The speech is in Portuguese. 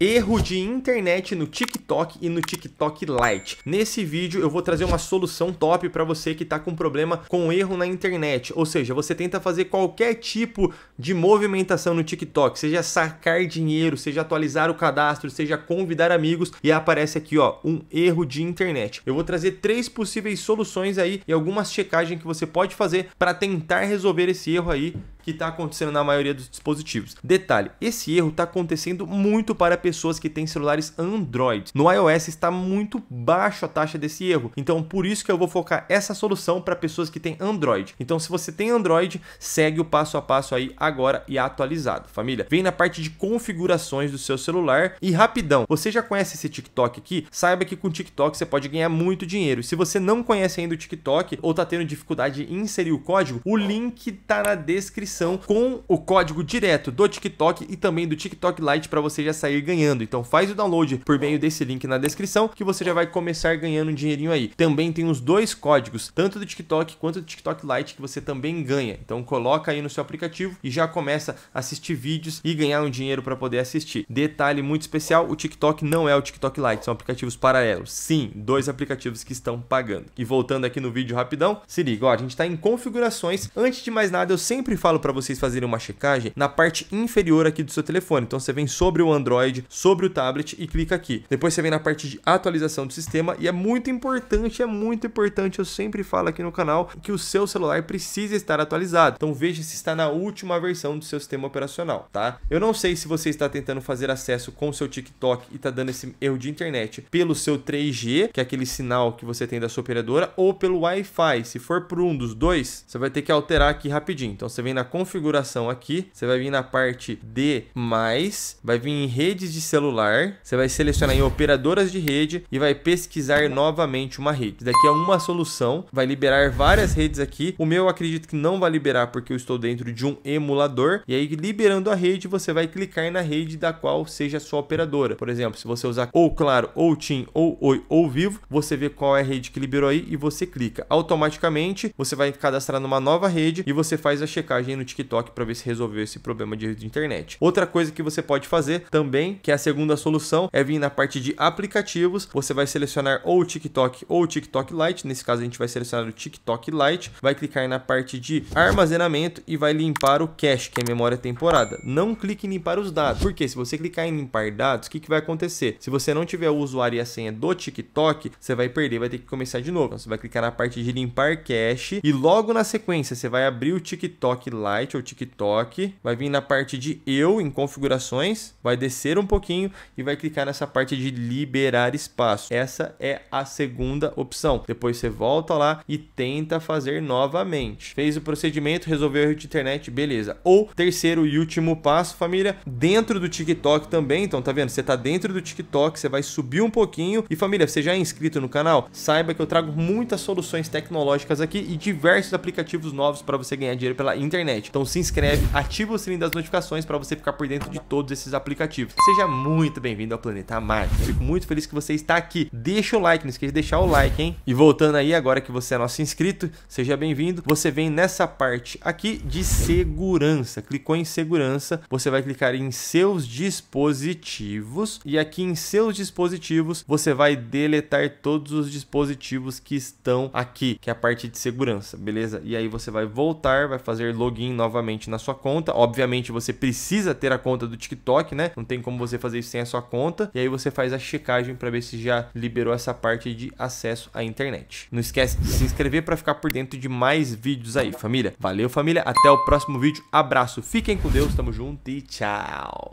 Erro de internet no TikTok e no TikTok Lite. Nesse vídeo eu vou trazer uma solução top para você que está com problema com erro na internet, ou seja, você tenta fazer qualquer tipo de movimentação no TikTok, seja sacar dinheiro, seja atualizar o cadastro, seja convidar amigos e aparece aqui ó um erro de internet. Eu vou trazer três possíveis soluções aí e algumas checagens que você pode fazer para tentar resolver esse erro aí que está acontecendo na maioria dos dispositivos. Detalhe, esse erro está acontecendo muito para pessoas que têm celulares Android. No iOS está muito baixo a taxa desse erro, então por isso que eu vou focar essa solução para pessoas que têm Android. Então se você tem Android, segue o passo a passo aí agora e atualizado, família. Vem na parte de configurações do seu celular e rapidão. Você já conhece esse TikTok aqui? Saiba que com o TikTok você pode ganhar muito dinheiro. Se você não conhece ainda o TikTok ou está tendo dificuldade em inserir o código, o link está na descrição com o código direto do TikTok e também do TikTok Lite para você já sair ganhando. Então faz o download por meio desse link na descrição que você já vai começar ganhando um dinheirinho aí. Também tem os dois códigos, tanto do TikTok quanto do TikTok Lite que você também ganha. Então coloca aí no seu aplicativo e já começa a assistir vídeos e ganhar um dinheiro para poder assistir. Detalhe muito especial, o TikTok não é o TikTok Lite, são aplicativos paralelos. Sim, dois aplicativos que estão pagando. E voltando aqui no vídeo rapidão, se liga, ó, a gente está em configurações. Antes de mais nada, eu sempre falo para para vocês fazerem uma checagem na parte inferior aqui do seu telefone. Então você vem sobre o Android, sobre o tablet e clica aqui. Depois você vem na parte de atualização do sistema e é muito importante, é muito importante, eu sempre falo aqui no canal que o seu celular precisa estar atualizado. Então veja se está na última versão do seu sistema operacional, tá? Eu não sei se você está tentando fazer acesso com o seu TikTok e está dando esse erro de internet pelo seu 3G, que é aquele sinal que você tem da sua operadora, ou pelo Wi-Fi. Se for por um dos dois, você vai ter que alterar aqui rapidinho. Então você vem na configuração aqui, você vai vir na parte de mais, vai vir em redes de celular, você vai selecionar em operadoras de rede e vai pesquisar novamente uma rede. daqui é uma solução, vai liberar várias redes aqui. O meu eu acredito que não vai liberar porque eu estou dentro de um emulador. E aí liberando a rede, você vai clicar na rede da qual seja a sua operadora. Por exemplo, se você usar ou Claro, ou TIM, ou Oi, ou Vivo, você vê qual é a rede que liberou aí e você clica. Automaticamente, você vai cadastrar numa nova rede e você faz a checagem no TikTok para ver se resolveu esse problema de internet. Outra coisa que você pode fazer também, que é a segunda solução, é vir na parte de aplicativos. Você vai selecionar ou o TikTok ou o TikTok Lite. Nesse caso, a gente vai selecionar o TikTok Lite. Vai clicar na parte de armazenamento e vai limpar o cache, que é memória temporada. Não clique em limpar os dados, porque se você clicar em limpar dados, o que, que vai acontecer? Se você não tiver o usuário e a senha do TikTok, você vai perder, vai ter que começar de novo. Então, você vai clicar na parte de limpar cache e logo na sequência você vai abrir o TikTok Lite Lite ou TikTok, vai vir na parte de eu em configurações, vai descer um pouquinho e vai clicar nessa parte de liberar espaço. Essa é a segunda opção. Depois você volta lá e tenta fazer novamente. Fez o procedimento, resolveu o erro de internet, beleza. Ou terceiro e último passo, família, dentro do TikTok também. Então tá vendo? Você tá dentro do TikTok, você vai subir um pouquinho e família, você já é inscrito no canal? Saiba que eu trago muitas soluções tecnológicas aqui e diversos aplicativos novos para você ganhar dinheiro pela internet internet. Então se inscreve, ativa o sininho das notificações para você ficar por dentro de todos esses aplicativos. Seja muito bem-vindo ao Planeta Marte. Fico muito feliz que você está aqui. Deixa o like, não esqueça de deixar o like, hein? E voltando aí, agora que você é nosso inscrito, seja bem-vindo. Você vem nessa parte aqui de segurança. Clicou em segurança, você vai clicar em seus dispositivos e aqui em seus dispositivos você vai deletar todos os dispositivos que estão aqui, que é a parte de segurança, beleza? E aí você vai voltar, vai fazer login login novamente na sua conta. Obviamente você precisa ter a conta do TikTok, né? Não tem como você fazer isso sem a sua conta. E aí você faz a checagem para ver se já liberou essa parte de acesso à internet. Não esquece de se inscrever para ficar por dentro de mais vídeos aí, família. Valeu, família. Até o próximo vídeo. Abraço. Fiquem com Deus. Tamo junto e tchau.